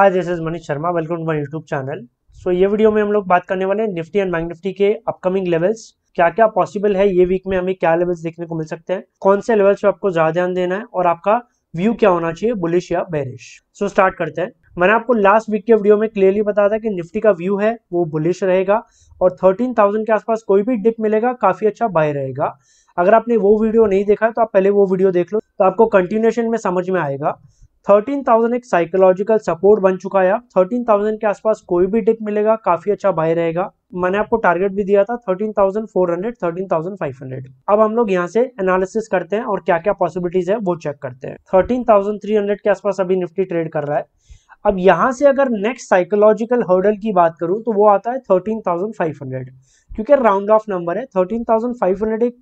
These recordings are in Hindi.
आज this is Manish Sharma welcome to my YouTube channel so ये वीडियो में हम लोग बात करने वाले हैं निफ्टी एंड बैंक निफ्टी के अपकमिंग लेवल्स क्या क्या पॉसिबल है ये वीक में हमें क्या लेवल्स देखने को मिल सकते हैं कौन से लेवल्स पे आपको ज्यादा ध्यान देना है और आपका व्यू क्या होना चाहिए बुलिश या बेरिश सो so, स्टार्ट करते हैं मैंने आपको लास्ट वीक के वीडियो में क्लियरली बताया था कि निफ्टी का व्यू है वो बुलिश रहेगा और 13,000 के आसपास कोई भी डिप मिलेगा काफी अच्छा बाय रहेगा अगर आपने वो वीडियो नहीं देखा है तो आप पहले वो वीडियो देख लो तो आपको कंटिन्यूएशन में समझ में आएगा थर्टीन थाउजेंड एक साइकोलॉजिकल सपोर्ट बन चुका है थर्टीन थाउजेंड के आसपास कोई भी डिप मिलेगा काफी अच्छा बाय रहेगा मैंने आपको टारगेट भी दिया था thirteen thousand four hundred thirteen thousand five hundred अब हम लोग यहाँ से एनालिसिस करते हैं और क्या क्या पॉसिबिलिटीज है वो चेक करते हैं थर्टीन थाउजेंड थ्री हंड्रेड के आसपास अभी निफ्टी ट्रेड कर रहा है अब यहाँ से अगर नेक्स्ट साइकोलॉजिकल हर्डल की बात करूँ तो वो आता है थर्टीन थाउजेंड फाइव हंड्रेड क्योंकि राउंड ऑफ नंबर है थर्टीन थाउजेंड फाइव हंड्रेड एक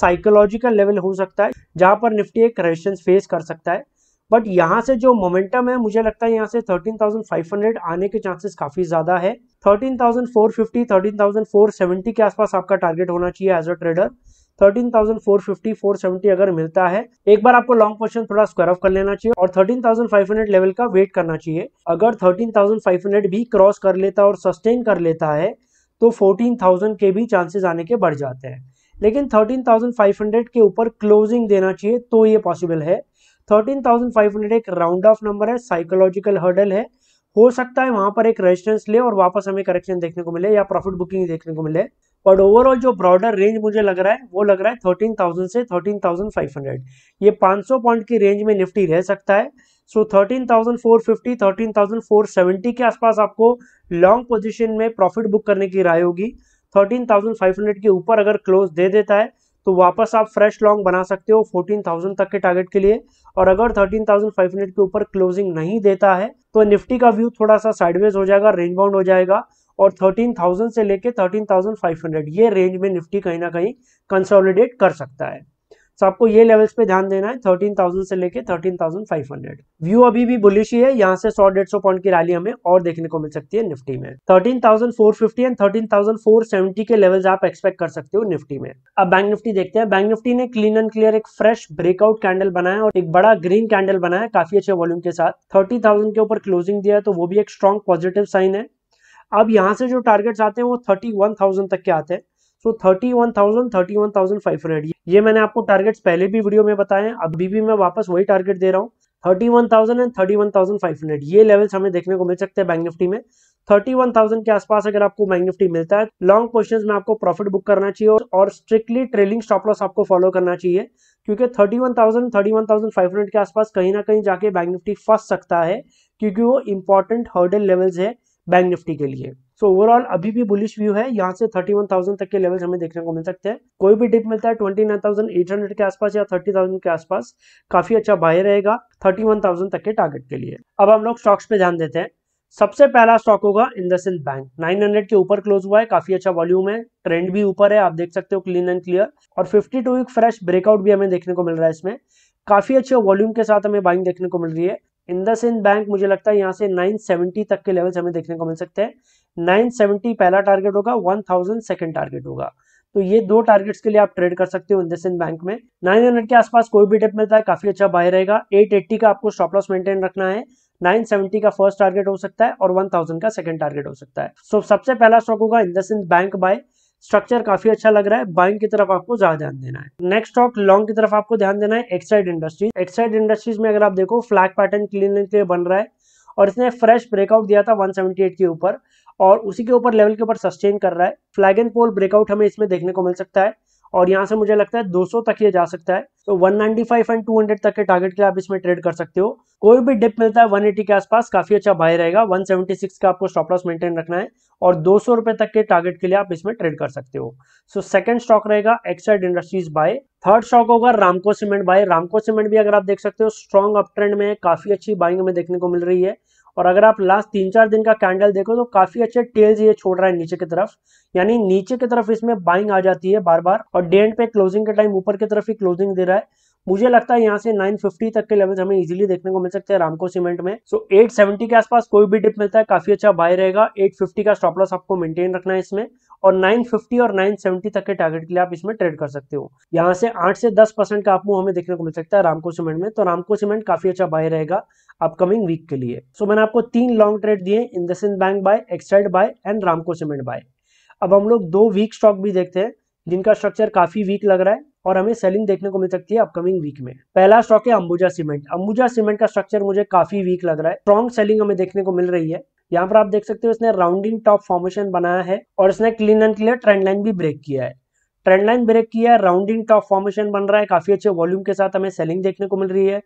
साइकोलॉजिकल लेवल हो सकता है जहाँ पर निफ्टी एक रेजिस्टेंस फेस कर सकता है बट यहाँ से जो मोमेंटम है मुझे लगता है यहाँ से 13,500 आने के चांसेस काफ़ी ज़्यादा है 13,450, 13,470 के आसपास आपका टारगेट होना चाहिए एज अ ट्रेडर 13,450, 470 अगर मिलता है एक बार आपको लॉन्ग पोजिशन थोड़ा स्क्वायर ऑफ कर लेना चाहिए और 13,500 लेवल का वेट करना चाहिए अगर 13,500 भी क्रॉस कर लेता और सस्टेन कर लेता है तो 14,000 के भी चांसेस आने के बढ़ जाते हैं लेकिन 13,500 के ऊपर क्लोजिंग देना चाहिए तो ये पॉसिबल है थर्टीन थाउजेंड फाइव हंड्रेड एक राउंड ऑफ नंबर है साइकोलॉजिकल हर्डल है हो सकता है वहां पर एक रेजिस्टेंस ले और वापस हमें करेक्शन देखने को मिले या प्रॉफिट बुकिंग देखने को मिले बट ओवरऑल जो ब्रॉडर रेंज मुझे लग रहा है वो लग रहा है थर्टीन थाउजेंड से थर्टीन थाउजेंड फाइव हंड्रेड ये 500 सौ पॉइंट की रेंज में निफ्टी रह सकता है so thirteen thousand four fifty thirteen thousand four seventy के आसपास आपको लॉन्ग पोजिशन में प्रॉफिट बुक करने की राय होगी थर्टीन थाउजेंड फाइव हंड्रेड के ऊपर अगर क्लोज दे देता है तो वापस आप फ्रेश लॉन्ग बना सकते हो फोर्टीन थाउजेंड तक के टारगेट के लिए और अगर 13,500 के ऊपर क्लोजिंग नहीं देता है तो निफ्टी का व्यू थोड़ा सा साइडवेज हो जाएगा रेंज बाउंड हो जाएगा और 13,000 से लेके 13,500 ये रेंज में निफ्टी कहीं ना कहीं कंसोलिडेट कर सकता है सो आपको ये लेवल्स पे ध्यान देना है 13,000 से लेके 13,500 व्यू अभी भी बुलिश ही है यहाँ से 100 डेढ़ सौ पॉइंट की रैली हमें और देखने को मिल सकती है निफ्टी में 13,450 एंड 13,470 के लेवल्स आप एक्सपेक्ट कर सकते हो निफ्टी में अब बैंक निफ्टी देखते हैं बैंक निफ्टी ने क्लीन एंड क्लियर एक फ्रेश ब्रेकआउट कैंडल बनाया और एक बड़ा ग्रीन कैंडल बनाया काफी अच्छे वॉल्यूम के साथ थर्टी के ऊपर क्लोजिंग दिया तो वो भी एक स्ट्रॉन्ग पॉजिटिव साइन है अब यहाँ से जो टारगेट्स आते हैं वो थर्टी तक के आते हैं so thirty one thousand thirty one thousand five hundred ये मैंने आपको टारगेट्स पहले भी वीडियो में बताए हैं अभी भी मैं वापस वही टारगेट दे रहा हूँ thirty one thousand and thirty one thousand five hundred ये लेवल्स हमें देखने को मिल सकते हैं बैंक निफ्टी में थर्टी वन थाउजेंड के आसपास अगर आपको बैंक निफ्टी मिलता है लॉन्ग पोजिशन में आपको प्रॉफिट बुक करना चाहिए और स्ट्रिक्टली ट्रेलिंग स्टॉप लॉस आपको फॉलो करना चाहिए क्योंकि thirty one thousand thirty one thousand five hundred के आसपास कहीं ना कहीं जाके बैंक निफ्टी फंस सकता है क्योंकि वो इंपॉर्टेंट हर्डल लेवल्स है बैंक निफ्टी के लिए सो so ओवरऑल अभी भी बुलिश व्यू है यहाँ से 31,000 तक के लेवल्स हमें देखने को मिल सकते हैं कोई भी डिप मिलता है 29,800 के आसपास या 30,000 के आसपास काफी अच्छा बाय रहेगा 31,000 तक के टारगेट के लिए अब हम लोग स्टॉक्स पे ध्यान देते हैं सबसे पहला स्टॉक होगा इंडसइंड बैंक 900 के ऊपर क्लोज हुआ है काफी अच्छा वॉल्यूम है ट्रेंड भी ऊपर है आप देख सकते हो क्लीन एंड क्लियर और 52 वीक फ्रेश ब्रेकआउट भी हमें देखने को मिल रहा है इसमें काफी अच्छे वॉल्यूम के साथ हमें बाइंग देखने को मिल रही है इंदस इंड बैंक मुझे लगता है यहाँ से 970 तक के लेवल्स हमें देखने को मिल सकते हैं 970 पहला टारगेट होगा 1000 सेकंड टारगेट होगा तो ये दो टारगेट्स के लिए आप ट्रेड कर सकते हो इंडस इंड बैंक में नाइन हंड्रेड के आसपास कोई भी डिप मिलता है काफी अच्छा बाय रहेगा 880 का आपको स्टॉप लॉस मेंटेन रखना है 970 का फर्स्ट टारगेट हो सकता है और 1000 का सेकंड टारगेट हो सकता है सो so, सबसे पहला स्टॉक होगा IndusInd bank buy structure काफी अच्छा लग रहा है बाइंग की तरफ आपको ज्यादा ध्यान देना है नेक्स्ट स्टॉक लॉन्ग की तरफ आपको ध्यान देना है एक्साइड इंडस्ट्रीज एक्साइड इंडस्ट्रीज में अगर आप देखो फ्लैग पैटर्न क्लीन के बन रहा है और इसने फ्रेश ब्रेकआउट दिया था 178 के ऊपर और उसी के ऊपर लेवल के ऊपर सस्टेन कर रहा है फ्लैग एंड पोल ब्रेकआउट हमें इसमें देखने को मिल सकता है और यहाँ से मुझे लगता है 200 तक ये जा सकता है तो 195 एंड 200 तक के टारगेट के लिए आप इसमें ट्रेड कर सकते हो कोई भी डिप मिलता है 180 के आसपास काफी अच्छा बाय रहेगा 176 का आपको स्टॉप लॉस मेंटेन रखना है और दो रुपए तक के टारगेट के लिए आप इसमें ट्रेड कर सकते हो सो सेकंड स्टॉक रहेगा Exide industries buy third stock होगा रामको सीमेंट बाय रामको सीमेंट भी अगर आप देख सकते हो स्ट्रॉन्ग अप ट्रेंड में काफी अच्छी बाइंग हमें देखने को मिल रही है और अगर आप लास्ट तीन चार दिन का कैंडल देखो तो काफी अच्छे टेल्स ये छोड़ रहा है नीचे की तरफ यानी नीचे की तरफ इसमें बाइंग आ जाती है बार बार और डे एंड पे क्लोजिंग के टाइम ऊपर की तरफ ही क्लोजिंग दे रहा है मुझे लगता है यहाँ से 950 तक के लेवल हमें इजीली देखने को मिल सकते हैं रामको सीमेंट में सो so, 870 के आसपास कोई भी डिप मिलता है काफी अच्छा बाय रहेगा 850 का स्टॉप लॉस आपको मेंटेन रखना है इसमें और 950 और 970 तक के टारगेट के लिए आप इसमें ट्रेड कर सकते हो यहाँ से 8 से 10 परसेंट का आपको हमें देखने को मिल सकता है रामको सीमेंट में तो रामको सीमेंट काफी अच्छा बाय रहेगा अपकमिंग वीक के लिए सो so, मैंने आपको तीन लॉन्ग ट्रेड दिए IndusInd bank buy Exide buy and Ramco cement buy अब हम लोग दो वीक स्टॉक भी देखते हैं जिनका स्ट्रक्चर काफी वीक लग रहा है और हमें सेलिंग देखने को मिल सकती है अपकमिंग वीक में पहला स्टॉक है अंबुजा सीमेंट अंबुजा सीमेंट का स्ट्रक्चर मुझे काफी वीक लग रहा है स्ट्रॉन्ग सेलिंग हमें देखने को मिल रही है यहाँ पर आप देख सकते हो इसने राउंडिंग टॉप फॉर्मेशन बनाया है और इसने clean and clear trend line भी ब्रेक किया है ट्रेंड लाइन ब्रेक किया है राउंडिंग टॉप फॉर्मेशन बन रहा है काफी अच्छे वॉल्यूम के साथ हमें सेलिंग देखने को मिल रही है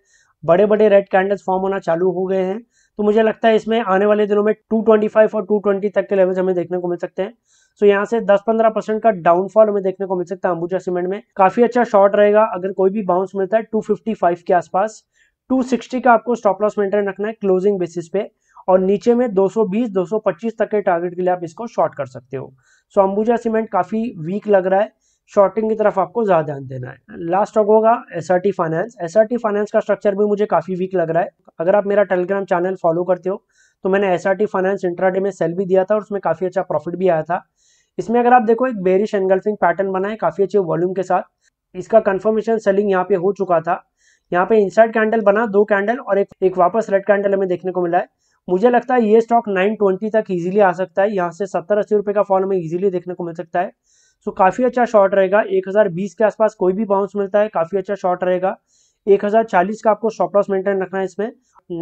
बड़े बड़े रेड कैंडल्स फॉर्म होना चालू हो गए हैं तो मुझे लगता है इसमें आने वाले दिनों में 225 और 220 तक के लेवल्स हमें देखने को मिल सकते हैं सो so, यहाँ से 10-15 परसेंट का डाउनफॉल हमें देखने को मिल सकता है अंबुजा सीमेंट में काफी अच्छा शॉर्ट रहेगा अगर कोई भी बाउंस मिलता है 255 के आसपास 260 का आपको स्टॉप लॉस मेंटेन रखना है क्लोजिंग बेसिस पे और नीचे में 220 225 तक के टारगेट के लिए आप इसको शॉर्ट कर सकते हो सो अंबुजा सीमेंट काफ़ी वीक लग रहा है शॉर्टिंग की तरफ आपको ज़्यादा ध्यान देना है लास्ट स्टॉक होगा S R T finance S R T finance का स्ट्रक्चर भी मुझे काफ़ी वीक लग रहा है अगर आप मेरा टेलीग्राम चैनल फॉलो करते हो तो मैंने S R T finance intraday में सेल भी दिया था और उसमें काफ़ी अच्छा प्रॉफिट भी आया था इसमें अगर आप देखो एक बेरिश एनगल्फिंग पैटर्न बना है काफ़ी अच्छे वॉल्यूम के साथ इसका कन्फर्मेशन सेलिंग यहाँ पे हो चुका था यहाँ पे इनसाइड कैंडल बना दो कैंडल और एक एक वापस रेड कैंडल हमें देखने को मिला है मुझे लगता है ये स्टॉक 920 तक इजीली आ सकता है यहाँ से सत्तर अस्सी रुपये का फॉल हमें इजीली देखने को मिल सकता है सो so, काफ़ी अच्छा शॉर्ट रहेगा 1020 के आसपास कोई भी बाउंस मिलता है काफ़ी अच्छा शॉर्ट रहेगा 1040 का आपको स्टॉप लॉस मेंटेन रखना है इसमें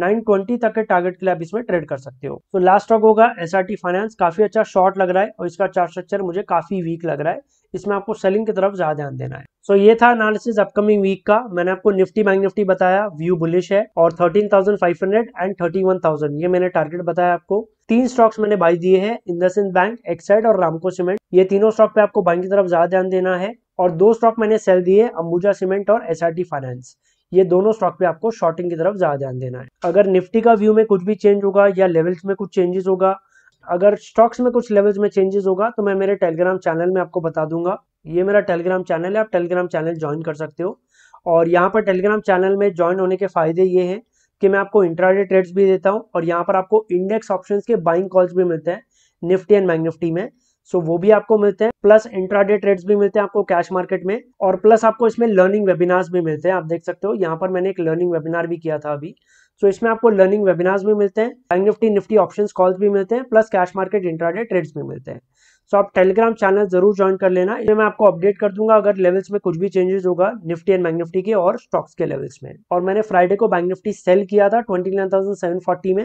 920 तक के टारगेट के लिए आप इसमें ट्रेड कर सकते हो तो लास्ट स्टॉक होगा एस फाइनेंस काफ़ी अच्छा शॉर्ट लग रहा है और इसका चार्ट स्ट्रक्चर मुझे काफ़ी वीक लग रहा है इसमें आपको सेलिंग की तरफ ज्यादा ध्यान देना है सो so, ये था एनालिसिस अपकमिंग वीक का मैंने आपको निफ्टी बैंक निफ्टी बताया व्यू बुलिश है और 13,500 एंड 31,000 ये मैंने टारगेट बताया आपको तीन स्टॉक्स मैंने बाई दिए हैं इंदसिंध बैंक एक्साइड और रामको सीमेंट ये तीनों स्टॉक पे आपको बैंक की तरफ ज्यादा ध्यान देना है और दो स्टॉक मैंने सेल दिए अंबुजा सीमेंट और एस फाइनेंस ये दोनों स्टॉक पे आपको शॉर्टिंग की तरफ ज्यादा ध्यान देना है अगर निफ्टी का व्यू में कुछ भी चेंज होगा या लेवल्स में कुछ चेंजेस होगा अगर स्टॉक्स में कुछ लेवल्स में चेंजेस होगा तो मैं मेरे टेलीग्राम चैनल में आपको बता दूंगा ये मेरा टेलीग्राम चैनल है आप टेलीग्राम चैनल ज्वाइन कर सकते हो और यहाँ पर टेलीग्राम चैनल में ज्वाइन होने के फायदे ये हैं कि मैं आपको इंट्राडे ट्रेड्स भी देता हूँ और यहाँ पर आपको इंडेक्स ऑप्शन के बाइंग कॉल्स भी मिलते हैं निफ्टी एंड निफ्टी में सो वो भी आपको मिलते हैं प्लस इंट्राडे ट्रेड्स भी मिलते हैं आपको कैश मार्केट में और प्लस आपको इसमें लर्निंग वेबिनार्स भी मिलते हैं आप देख सकते हो यहाँ पर मैंने एक लर्निंग वेबिनार भी किया था अभी सो इसमें आपको लर्निंग वेबिनार्स भी मिलते हैं bank Nifty Nifty option calls भी मिलते हैं plus cash market intraday trades भी मिलते हैं सो आप टेलीग्राम चैनल जरूर ज्वाइन कर लेना इसमें मैं आपको अपडेट कर दूंगा अगर लेवल्स में कुछ भी चेंजेस होगा निफ्टी एंड बैंक निफ्टी के और स्टॉक्स के लेवल्स में और मैंने फ्राइडे को बैंक निफ्टी सेल किया था ट्वेंटी में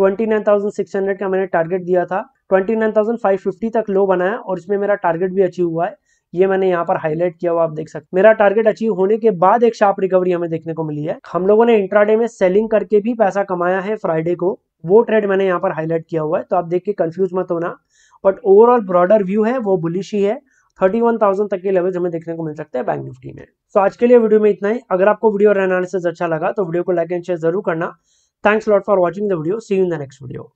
29,600 का मैंने टारगेट दिया था 29,550 तक लो बनाया और इसमें मेरा टारगेट भी अचीव हुआ है ये मैंने यहाँ पर हाईलाइट किया हुआ आप देख सकते मेरा टारगेट अचीव होने के बाद एक शार्प रिकवरी हमें देखने को मिली है हम लोगों ने इंट्राडे में सेलिंग करके भी पैसा कमाया है फ्राइडे को वो ट्रेड मैंने यहाँ पर हाईलाइट किया हुआ है तो आप देख के कंफ्यूज मत होना बट ओवरऑल ब्रॉडर व्यू है वो बुलिश ही है 31,000 तक के लेवल्स हमें देखने को मिल सकते हैं बैंक निफ्टी में तो so, आज के लिए वीडियो में इतना ही अगर आपको वीडियो और एनालिसिस अच्छा लगा तो वीडियो को लाइक एंड शेयर जरूर करना thanks lot for watching the video see in the next video